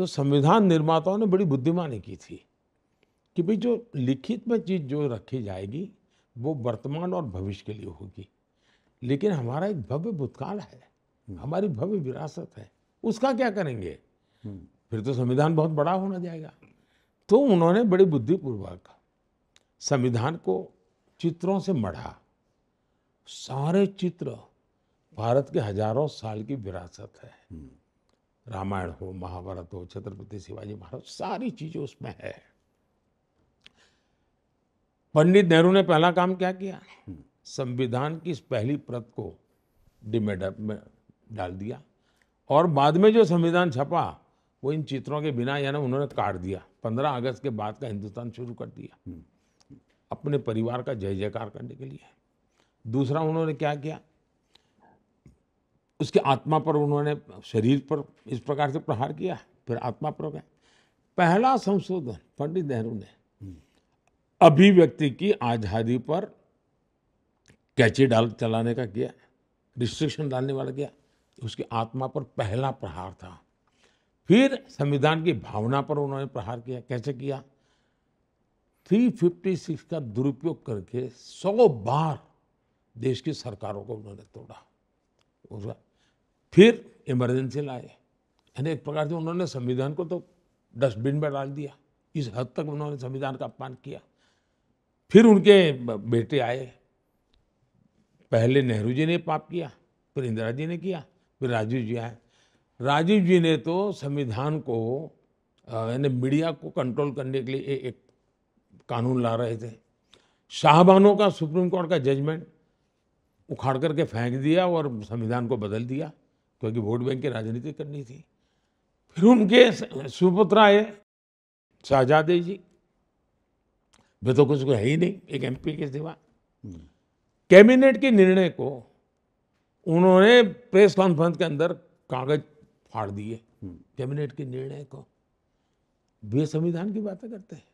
तो संविधान निर्माताओं ने बड़ी बुद्धिमानी की थी कि भाई जो लिखित में चीज़ जो रखी जाएगी वो वर्तमान और भविष्य के लिए होगी लेकिन हमारा एक भव्य भूतकाल है हम्म। हमारी भव्य विरासत है उसका क्या करेंगे हम्म। फिर तो संविधान बहुत बड़ा होना जाएगा तो उन्होंने बड़ी बुद्धिपूर्वक संविधान को चित्रों से मढ़ा सारे चित्र भारत के हजारों साल की विरासत है हम्म। रामायण हो महाभारत हो छत्रपति शिवाजी महाराज सारी चीजें उसमें है पंडित नेहरू ने पहला काम क्या किया संविधान की इस पहली प्रत को डिमेडअप में डाल दिया और बाद में जो संविधान छपा वो इन चित्रों के बिना यानी उन्होंने काट दिया पंद्रह अगस्त के बाद का हिंदुस्तान शुरू कर दिया हम्म। अपने परिवार का जय जयकार करने के लिए दूसरा उन्होंने क्या किया उसकी आत्मा पर उन्होंने शरीर पर इस प्रकार से प्रहार किया फिर आत्मा पर गए पहला संशोधन पंडित नेहरू ने अभिव्यक्ति की आज़ादी पर कैची डाल चलाने का किया रिस्ट्रिक्शन डालने वाला किया उसकी आत्मा पर पहला प्रहार था फिर संविधान की भावना पर उन्होंने प्रहार किया कैसे किया 356 का दुरुपयोग करके सौ बार देश की सरकारों को उन्होंने तोड़ा उसका फिर इमरजेंसी लाए यानी एक प्रकार से उन्होंने संविधान को तो डस्टबिन में डाल दिया इस हद तक उन्होंने संविधान का अपमान किया फिर उनके बेटे आए पहले नेहरू जी ने पाप किया फिर इंदिरा जी ने किया फिर राजीव जी आए राजीव जी ने तो संविधान को यानी मीडिया को कंट्रोल करने के लिए एक कानून ला रहे थे शाहबानों का सुप्रीम कोर्ट का जजमेंट उखाड़ करके फेंक दिया और संविधान को बदल दिया क्योंकि वोट बैंक की राजनीति करनी थी फिर उनके सुपुत्र आए शाहजादे जी वे तो कुछ को है ही नहीं एक एमपी के सिवा हम्म। कैबिनेट के निर्णय को उन्होंने प्रेस कॉन्फ्रेंस के अंदर कागज फाड़ दिए हम्म। कैबिनेट के निर्णय को वे संविधान की बातें करते हैं